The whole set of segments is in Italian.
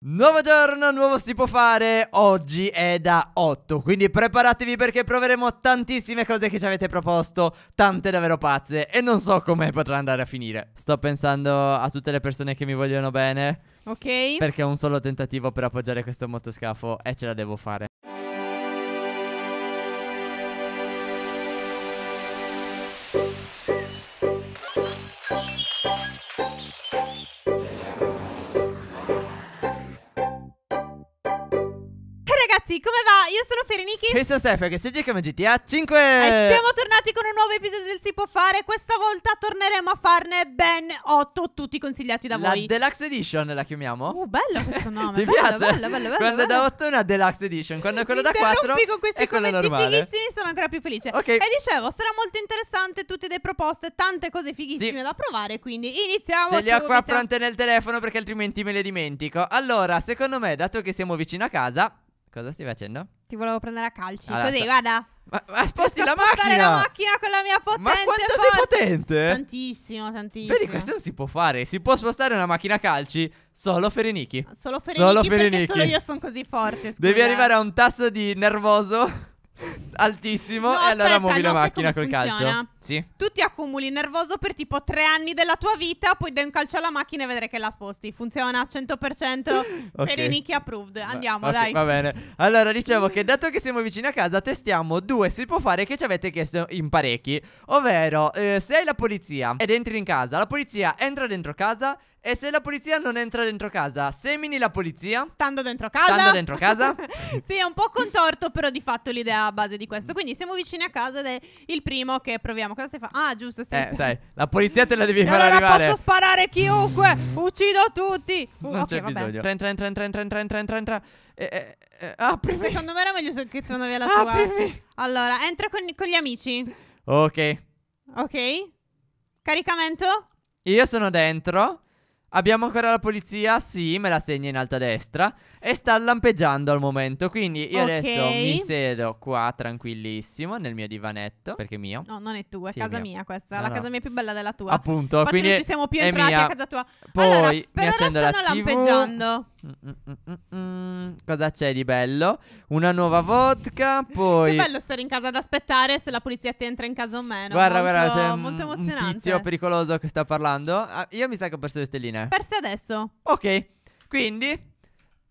Nuovo giorno, nuovo si può fare, oggi è da 8, quindi preparatevi perché proveremo tantissime cose che ci avete proposto, tante davvero pazze e non so come potrà andare a finire. Sto pensando a tutte le persone che mi vogliono bene. Ok. Perché un solo tentativo per appoggiare questo motoscafo e ce la devo fare. tutti, come va? Io sono Ferenichi E sono Stefano che oggi come GTA 5 E siamo tornati con un nuovo episodio del Si Può Fare Questa volta torneremo a farne ben 8 Tutti consigliati da la voi La Deluxe Edition la chiamiamo Uh bello questo nome Ti bello, piace? Bello, bello, bello Quando bello. è da 8 è una Deluxe Edition Quando è quello da 4 con questi commenti fighissimi Sono ancora più felice Ok E dicevo sarà molto interessante Tutte le proposte Tante cose fighissime sì. da provare Quindi iniziamo Ce le ho qua pronte nel telefono Perché altrimenti me le dimentico Allora secondo me dato che siamo vicino a casa Cosa stai facendo? Ti volevo prendere a calci. Allora, Così, sta... guarda. Ma, ma sposti la macchina! la macchina con la mia potenza. Ma quanto forza. sei potente? Tantissimo, tantissimo. Vedi, questo non si può fare. Si può spostare una macchina a calci solo Ferenichi. Solo Ferenichi. Solo Ferenichi. Solo io sono così forte. Scusa. Devi arrivare a un tasso di nervoso altissimo no, e allora aspetta, muovi la macchina col funziona? calcio. Sì. Tu ti accumuli nervoso per tipo tre anni della tua vita, poi dai un calcio alla macchina e vedrai che la sposti. Funziona 100% okay. Feriniki approved. Andiamo, okay, dai. Va bene. Allora, dicevo che dato che siamo vicini a casa, testiamo due si può fare che ci avete chiesto in parecchi, ovvero eh, se hai la polizia ed entri in casa, la polizia entra dentro casa e se la polizia non entra dentro casa, semini la polizia? Stando dentro casa? Stando dentro casa? sì, è un po' contorto, però di fatto l'idea a base di questo. Quindi siamo vicini a casa ed è il primo che proviamo. Cosa stai facendo? Ah, giusto, stai. Eh, sai, la polizia te la devi far allora arrivare. posso sparare chiunque, uccido tutti. Uh, non okay, c'è vabbè. bisogno. Entra, entra, entra, entra, entra, entra, entra, entra. Eh, eh, eh, aprimi. Secondo me era meglio che tu non via la tua. Aprimi. Allora, entra con, con gli amici. Ok. Ok. Caricamento? Io sono dentro. Abbiamo ancora la polizia? Sì, me la segna in alta destra. E sta lampeggiando al momento. Quindi io okay. adesso mi siedo qua tranquillissimo nel mio divanetto. Perché è mio. No, non è tua, è sì, casa è mia questa. No, la no. casa mia è più bella della tua. Appunto. Infatti quindi non ci siamo più entrati a casa tua. Poi allora, mi accendo la TV. lampeggiando. Mm, mm, mm, Cosa c'è di bello? Una nuova vodka. Poi. È bello stare in casa ad aspettare se la polizia ti entra in casa o meno. Guarda, molto, guarda, c'è molto un, un tizio pericoloso che sta parlando. Ah, io mi sa che ho perso le stelline. Perse adesso. Ok, quindi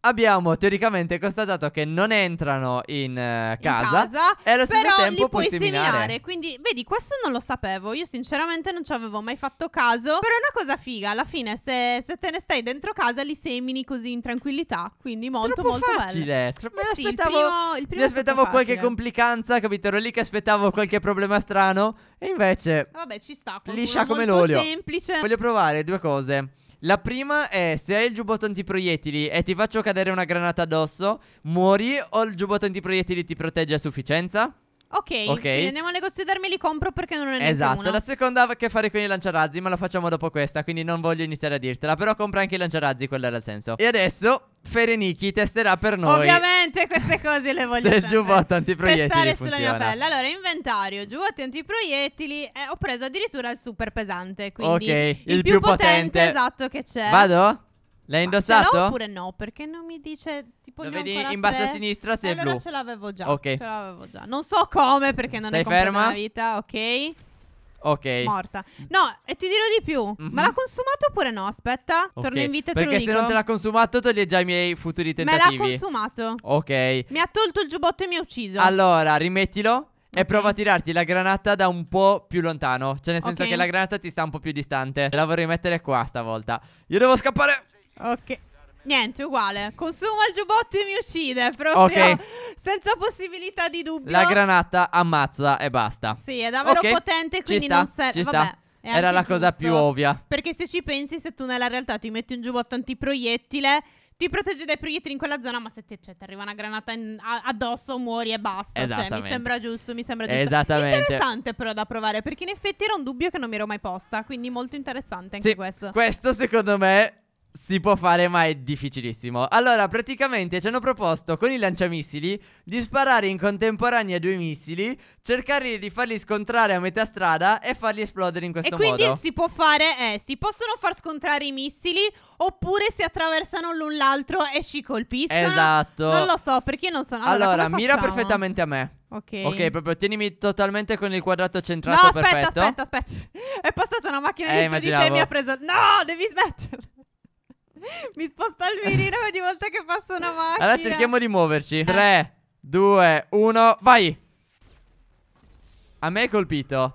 abbiamo teoricamente constatato che non entrano in, uh, casa, in casa, e allo stesso tempo li puoi seminare. seminare. Quindi, vedi, questo non lo sapevo. Io sinceramente non ci avevo mai fatto caso. Però è una cosa figa. Alla fine, se, se te ne stai dentro casa, li semini così in tranquillità. Quindi molto troppo molto facile. Troppo facile. Sì, il primo, il primo mi aspettavo qualche complicanza, capito? Ero lì che aspettavo qualche problema strano. E invece. Vabbè, ci sta. Liscia come l'olio. Semplice. Voglio provare due cose. La prima è se hai il giubbotto antiproiettili e ti faccio cadere una granata addosso, muori o il giubbotto antiproiettili ti protegge a sufficienza? Ok, ok. andiamo al negozio d'armi e li compro perché non ne ho Esatto, uno. la seconda che fare con i lanciarazzi, ma la facciamo dopo questa, quindi non voglio iniziare a dirtela, però compra anche i lanciarazzi, quello era il senso. E adesso Fereniki testerà per noi. Ovviamente queste cose le voglio Se il giubbotto antiproiettili testare funziona. sulla mia pelle. Allora, inventario, giubbotti antiproiettili, eh, ho preso addirittura il super pesante, quindi Ok, il, il più, più potente. potente esatto che c'è. Vado? L'hai indossato? Ma oppure no? Perché non mi dice tipo Lo vedi in basso a sinistra se allora è blu. ce l'avevo già. Ok. Ce l'avevo già. Non so come perché non Stai è ferma la vita, ok? Ok. Morta. No, e ti dirò di più. Mm -hmm. Ma l'ha consumato oppure no? Aspetta, okay. torno in vita e te Perché se non te l'ha consumato togli già i miei futuri tentativi. Me l'ha consumato. Ok. Mi ha tolto il giubbotto e mi ha ucciso. Allora, rimettilo. E prova a tirarti la granata da un po' più lontano. Cioè, nel senso okay. che la granata ti sta un po' più distante. Te la vorrei mettere qua stavolta. Io devo scappare. Ok. Niente, uguale. Consuma il giubbotto e mi uccide. Proprio okay. senza possibilità di dubbio. La granata ammazza e basta. Sì, è davvero okay. potente, quindi sta, non serve. Vabbè. Era la cosa più ovvia. Perché se ci pensi, se tu nella realtà ti metti un giubbotto antiproiettile, ti protegge dai proiettili in quella zona, ma se ti, cioè, ti arriva una granata in, a, addosso muori e basta. Cioè, mi sembra giusto, mi sembra giusto. Esattamente. Interessante però da provare, perché in effetti era un dubbio che non mi ero mai posta, quindi molto interessante anche sì, questo. Questo secondo me si può fare, ma è difficilissimo. Allora, praticamente ci hanno proposto con i lanciamissili di sparare in contemporanea due missili, cercare di farli scontrare a metà strada e farli esplodere in questo modo. E quindi modo. si può fare, eh, si possono far scontrare i missili oppure si attraversano l'un l'altro e ci colpiscono. Esatto. Non lo so, perché non sono Allora, allora mira perfettamente a me. Ok. Ok, proprio tienimi totalmente con il quadrato centrato no, aspetta, perfetto. aspetta, aspetta. È passata una macchina eh, dentro di te e mi ha preso No, devi smetterla. Mi sposta il mirino ogni volta che passo una macchina. Allora cerchiamo di muoverci. 3, 2, 1, vai. A me è colpito.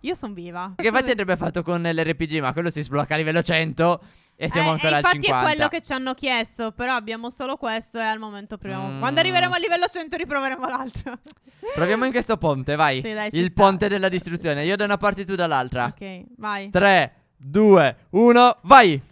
Io sono viva. Che infatti andrebbe fatto con l'RPG, ma quello si sblocca a livello 100. E siamo eh, ancora al 50 Infatti è quello che ci hanno chiesto Però abbiamo solo questo e al momento proviamo mm. Quando arriveremo al livello 100 riproveremo l'altro Proviamo in questo ponte, vai sì, dai, Il ponte della distruzione Io da una parte e tu dall'altra Ok, vai 3, 2, 1, vai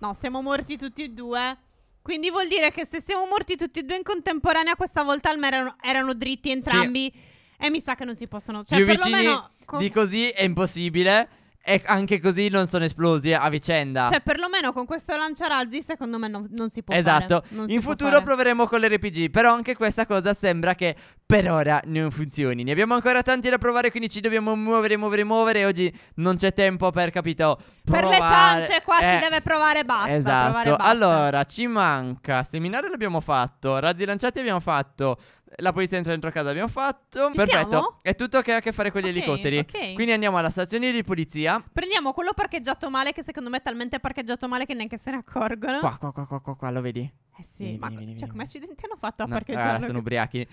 No, siamo morti tutti e due. Quindi vuol dire che se siamo morti tutti e due in contemporanea, questa volta almeno erano, erano dritti entrambi. Sì. E mi sa che non si possono. Cioè, Più vicini perlomeno... di così è impossibile. E anche così non sono esplosi a vicenda. Cioè, perlomeno con questo lanciarazzi, secondo me non, non si può esatto. fare. In futuro proveremo con l'RPG. Però anche questa cosa sembra che per ora non funzioni. Ne abbiamo ancora tanti da provare, quindi ci dobbiamo muovere, muovere, muovere. Oggi non c'è tempo per, capito? Provare. Per le ciance, qua eh, si deve provare e basta. Esatto. Provare basta. Allora, ci manca. Seminario l'abbiamo fatto. Razzi lanciati abbiamo fatto. La polizia entra dentro casa, abbiamo fatto. Ci Perfetto. siamo? È tutto che ha a che fare con gli Ok, elicotteri. ok. Quindi andiamo alla stazione di polizia. Prendiamo quello parcheggiato male che secondo me è talmente parcheggiato male che neanche se ne accorgono. Qua, qua, qua, qua, qua, qua, lo vedi? Eh sì, Vieni, ma vieni, cioè, vieni. come accidenti hanno fatto a No, parcheggiarlo? ragazzi, ah, sono ubriachi.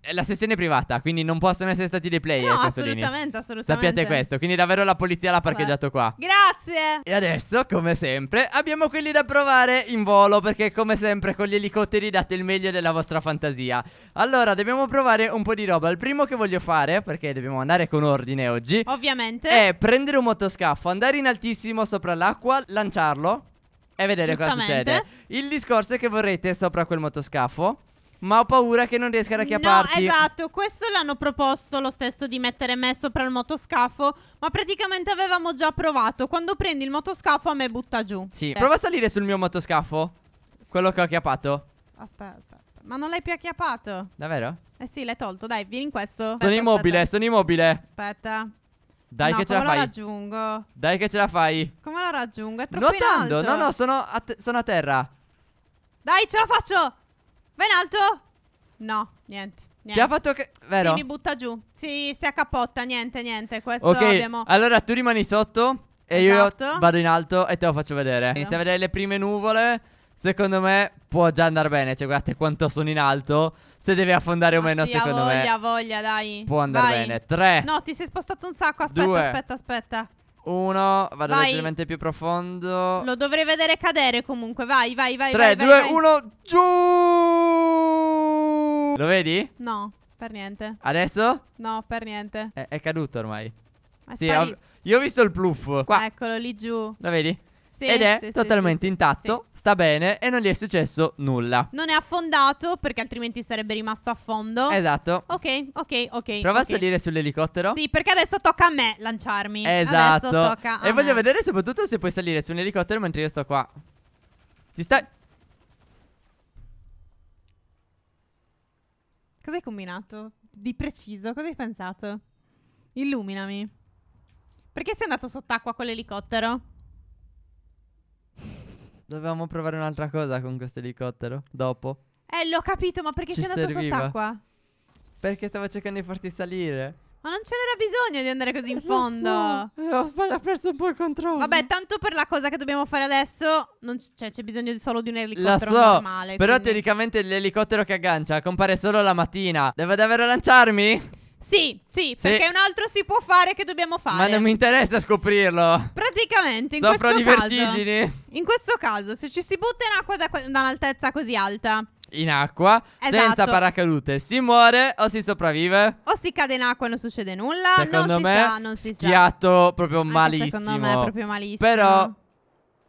È la sessione privata, quindi non possono essere stati dei player. No, assolutamente, assolutamente. Sappiate questo. Quindi davvero la polizia l'ha parcheggiato qua. Grazie. E adesso, come sempre, abbiamo quelli da provare in volo perché, come sempre, con gli elicotteri date il meglio della vostra fantasia. Allora, allora, dobbiamo provare un po' di roba. Il primo che voglio fare, perché dobbiamo andare con ordine oggi, Ovviamente. è prendere un motoscafo, andare in altissimo sopra l'acqua, lanciarlo e vedere cosa succede. Il discorso è che vorrete sopra quel motoscafo, ma ho paura che non riesca a acchiapparti. No, esatto, questo l'hanno proposto lo stesso di mettere me sopra il motoscafo, ma praticamente avevamo già provato. Quando prendi il motoscafo a me butta giù. Sì, Eh, prova a salire sul mio motoscafo. Quello che ho chiappato. Aspetta. Ma non l'hai più acchiappato. Davvero? Eh sì, l'hai tolto. Dai, vieni in questo. Sono immobile, aspetta. sono immobile. Aspetta. Dai no, che ce la fai. Come lo raggiungo? Dai che ce la fai. Come lo raggiungo? È troppo Notando. No, no, sono a, sono a terra. Dai, ce la faccio. Vai in alto. No, niente. Niente. Ti ha fatto che... Vero? Sì, mi butta giù. Sì, si accappotta. Niente, niente. Questo Ok, abbiamo... allora tu rimani sotto e esatto. io vado in alto e te lo faccio vedere. Inizia a vedere le prime nuvole secondo me può già andare bene. Cioè, guardate quanto sono in alto. Se deve affondare o meno, sì, secondo voglia, me. voglia, voglia, dai. Può andare Vai. bene. Tre. No, ti sei spostato un sacco. Aspetta, due, aspetta, aspetta. Uno, vado vai. leggermente più profondo. Lo dovrei vedere cadere comunque. Vai, vai, vai. 3, 2, 1, giù. Lo vedi? No, per niente. Adesso? No, per niente. È, è caduto ormai. Ma sì, ho, io ho visto il pluff. Qua. Eccolo lì giù. Lo vedi? Sì, Ed è sì, totalmente sì, intatto, sta bene e non gli è successo nulla. Non è affondato perché altrimenti sarebbe rimasto a fondo. Esatto. Ok, ok, ok. Prova okay. a salire sull'elicottero. Sì, perché adesso tocca a me lanciarmi. Esatto. Adesso tocca e voglio vedere soprattutto se puoi salire su un elicottero mentre io sto qua. Ti sta... Cosa hai combinato? Di preciso, cosa hai pensato? Illuminami. Perché sei andato sott'acqua con l'elicottero? Dovevamo provare un'altra cosa con questo elicottero. Dopo. Eh, l'ho capito, ma perché Ci sei andato serviva. sott'acqua? Perché stavo cercando di farti salire. Ma non ce n'era bisogno di andare così in eh, fondo. so, eh, ho, sbagli- ho perso un po' il controllo. Vabbè, tanto per la cosa che dobbiamo fare adesso, non c- cioè, c'è bisogno solo di un Lo elicottero so, normale. però quindi- teoricamente l'elicottero che aggancia compare solo la mattina. Devo davvero lanciarmi? Sì, sì, perché un altro si può fare che dobbiamo fare. Ma non mi interessa scoprirlo. Praticamente, in Soffro questo di caso, vertigini. In questo caso, se ci si butta in acqua da, da un'altezza così alta, in acqua esatto. senza paracadute. Si muore o si sopravvive? O si cade in acqua e non succede nulla. Secondo non me, si sa, non si schiatto sa. proprio malissimo. Anche secondo me proprio malissimo. Però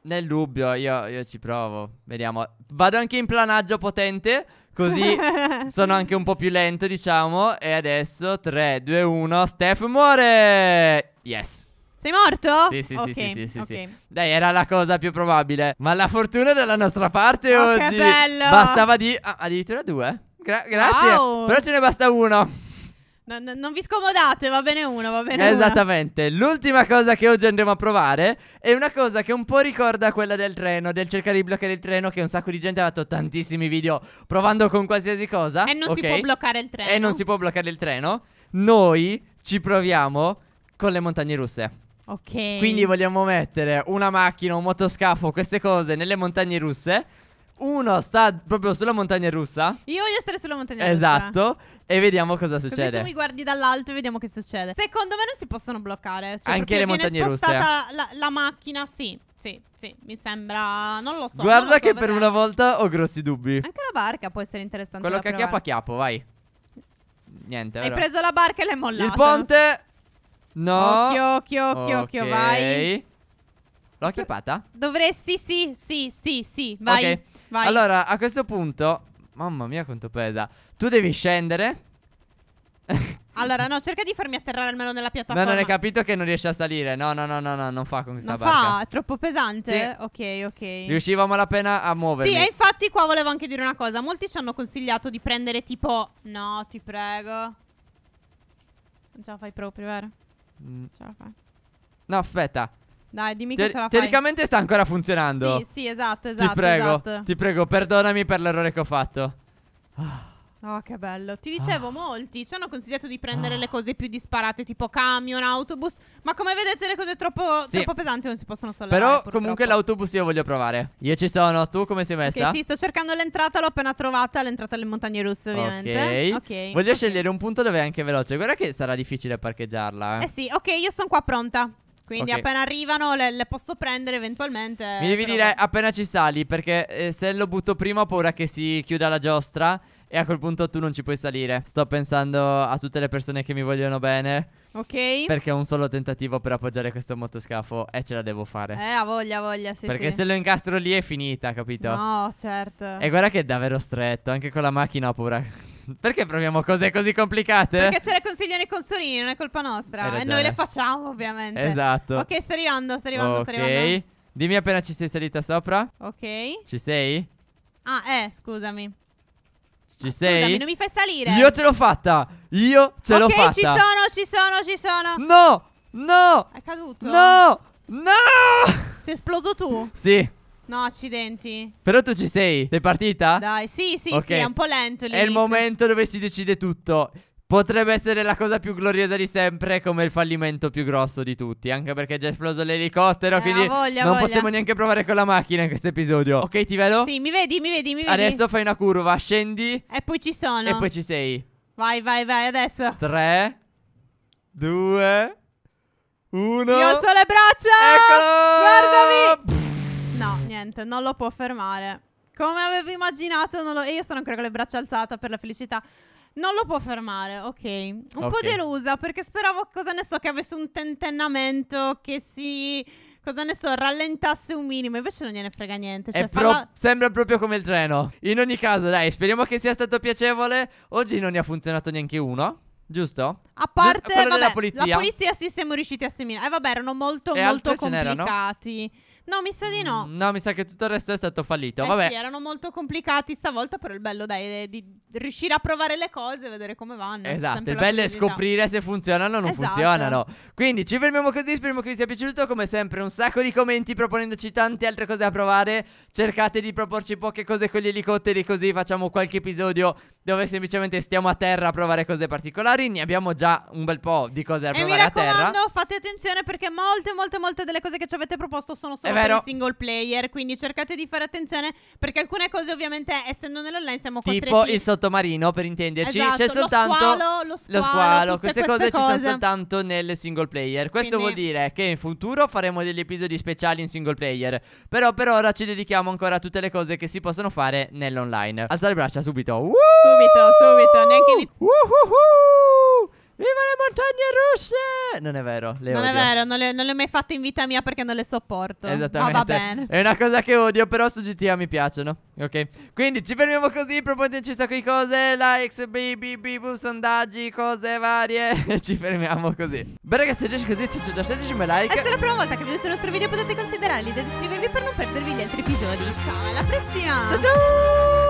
nel dubbio, io, io, ci provo. Vediamo. Vado anche in planaggio potente. Così sono anche un po' più lento, diciamo. E adesso 3, 2, 1. Steph muore. Yes. Sei morto? Sì, sì, okay. sì, sì, sì, okay. Dai, era la cosa più probabile. Ma la fortuna è dalla nostra parte oh, oggi. Che bello. Bastava di. Ah, addirittura due. Gra grazie. Wow. Però ce ne basta uno. Non, non vi scomodate, va bene uno, va bene Esattamente. Una. L'ultima cosa che oggi andremo a provare è una cosa che un po' ricorda quella del treno, del cercare di bloccare il treno, che un sacco di gente ha fatto tantissimi video provando con qualsiasi cosa. E non okay? si può bloccare il treno. E non si può bloccare il treno. Noi ci proviamo con le montagne russe. Ok. Quindi vogliamo mettere una macchina, un motoscafo, queste cose nelle montagne russe. Uno sta proprio sulla montagna russa. Io voglio stare sulla montagna esatto, russa. Esatto. E vediamo cosa succede. Così tu mi guardi dall'alto e vediamo che succede. Secondo me non si possono bloccare. Cioè Anche le montagne russe. La, la macchina, sì. Sì, sì, mi sembra. Non lo so. Guarda lo che vedremo. per una volta ho grossi dubbi. Anche la barca può essere interessante. Quello che provare. a chiappo, vai. Niente. Hai allora. preso la barca e l'hai mollata. Il ponte. No. Occhio, occhio, occhio, okay. occhio, vai. L'ho chiappata? Dovresti sì, sì, sì, sì. Vai, okay. vai. Allora, a questo punto... Mamma mia quanto pesa. Tu devi scendere. Allora, no, cerca di farmi atterrare almeno nella piattaforma. No, non hai capito che non riesci a salire. No, no, no, no, no non fa con questa non barca. fa, è troppo pesante. Sì. Ok, ok. Riuscivo malapena a muovermi. Sì, e infatti qua volevo anche dire una cosa. Molti ci hanno consigliato di prendere tipo No, ti prego. Non ce la fai proprio, vero? Mm. Ce la fai. No, aspetta. Dai, dimmi Te- che ce la fai. Teoricamente sta ancora funzionando. Sì, sì, esatto, esatto. Ti esatto, prego, esatto. ti prego, perdonami per l'errore che ho fatto. Oh, che bello. Ti ah. dicevo, ah. molti ci hanno consigliato di prendere ah. le cose più disparate, tipo camion, autobus. Ma come vedete, le cose troppo, sì. troppo pesanti non si possono sollevare. Però, purtroppo. comunque, l'autobus io voglio provare. Io ci sono. Tu come sei messa? Okay, sì, sto cercando l'entrata. L'ho appena trovata. L'entrata delle montagne russe, ovviamente. Ok. okay. Voglio okay. scegliere un punto dove è anche veloce. Guarda che sarà difficile parcheggiarla. Eh, eh sì, ok, io sono qua pronta. Quindi okay. appena arrivano le, le, posso prendere eventualmente. Mi devi però... dire appena ci sali, perché eh, se lo butto prima ho paura che si chiuda la giostra e a quel punto tu non ci puoi salire. Sto pensando a tutte le persone che mi vogliono bene. Ok. Perché un solo tentativo per appoggiare questo motoscafo e ce la devo fare. Eh, ha voglia, ha voglia, sì. Perché sì. se lo incastro lì è finita, capito? No, certo. E guarda che è davvero stretto, anche con la macchina ho paura perché proviamo cose così complicate? Perché ce le consigliano i consolini, non è colpa nostra. E noi le facciamo, ovviamente. Esatto. Ok, sta arrivando, sta arrivando, okay. sta arrivando. Dimmi appena ci sei salita sopra. Ok. Ci sei? Ah, eh, scusami. Ci ah, sei? Scusami, non mi fai salire. Io ce l'ho fatta. Io ce okay, l'ho fatta. Ok, ci sono, ci sono, ci sono. No! No! È caduto? No! No! Sei esploso tu? Sì. No, accidenti. Però tu ci sei. Sei partita? Dai, sì, sì, okay. sì, è un po' lento. lì. È il momento dove si decide tutto. Potrebbe essere la cosa più gloriosa di sempre, come il fallimento più grosso di tutti. Anche perché è già esploso l'elicottero. Eh, quindi voglia, non voglia. possiamo neanche provare con la macchina in questo episodio. Ok, ti vedo? Sì, mi vedi, mi vedi, mi vedi. Adesso fai una curva, scendi. E poi ci sono. E poi ci sei. Vai, vai, vai, adesso. 3, 2, 1. Io alzo le braccia. Eccolo. Guardami. Pff niente, non lo può fermare. Come avevo immaginato, lo... e io sono ancora con le braccia alzate per la felicità. Non lo può fermare, ok. Un okay. po' delusa perché speravo, cosa ne so, che avesse un tentennamento, che si, cosa ne so, rallentasse un minimo. Invece non gliene frega niente. Cioè, pro- la... Sembra proprio come il treno. In ogni caso, dai, speriamo che sia stato piacevole. Oggi non ne ha funzionato neanche uno. Giusto? A parte Giusto, vabbè, la polizia. La polizia sì, siamo riusciti a seminare. Eh vabbè, erano molto, e molto complicati. No, mi sa di no. Mm, no, mi sa che tutto il resto è stato fallito. Eh Vabbè. Sì, erano molto complicati stavolta, però il bello dai, è eh, di riuscire a provare le cose e vedere come vanno. Esatto, il bello è scoprire se funzionano o non esatto. funzionano. Quindi ci fermiamo così, speriamo che vi sia piaciuto. Come sempre, un sacco di commenti proponendoci tante altre cose da provare. Cercate di proporci poche cose con gli elicotteri così facciamo qualche episodio dove semplicemente stiamo a terra a provare cose particolari. Ne abbiamo già un bel po' di cose da provare a terra. mi raccomando, fate attenzione perché molte, molte, molte delle cose che ci avete proposto sono solo per il single player. Quindi cercate di fare attenzione perché alcune cose, ovviamente, essendo nell'online, siamo costretti Tipo il sottomarino, per intenderci. Esatto, c'è soltanto lo squalo, lo squalo, lo squalo. Queste, queste, cose, cose ci sono soltanto nel single player. Questo quindi... vuol dire che in futuro faremo degli episodi speciali in single player. Però per ora ci dedichiamo ancora a tutte le cose che si possono fare nell'online. Alzare le braccia subito. Woo! subito, subito, neanche lì. Uh, uh, uh. Viva le montagne russe! Non è vero, le Non odio. è vero, non le, non le, ho mai fatte in vita mia perché non le sopporto. Esattamente. Ma va bene. È una cosa che odio, però su GTA mi piacciono. Ok, quindi ci fermiamo così, proponeteci un sacco di cose, likes, bibu, sondaggi, cose varie. ci fermiamo così. Beh ragazzi, oggi così ci sono già 16 like. E se è la prima volta che vedete il nostro video potete considerarli ed iscrivervi per non perdervi gli altri episodi. Ciao, alla prossima! Ciao ciao!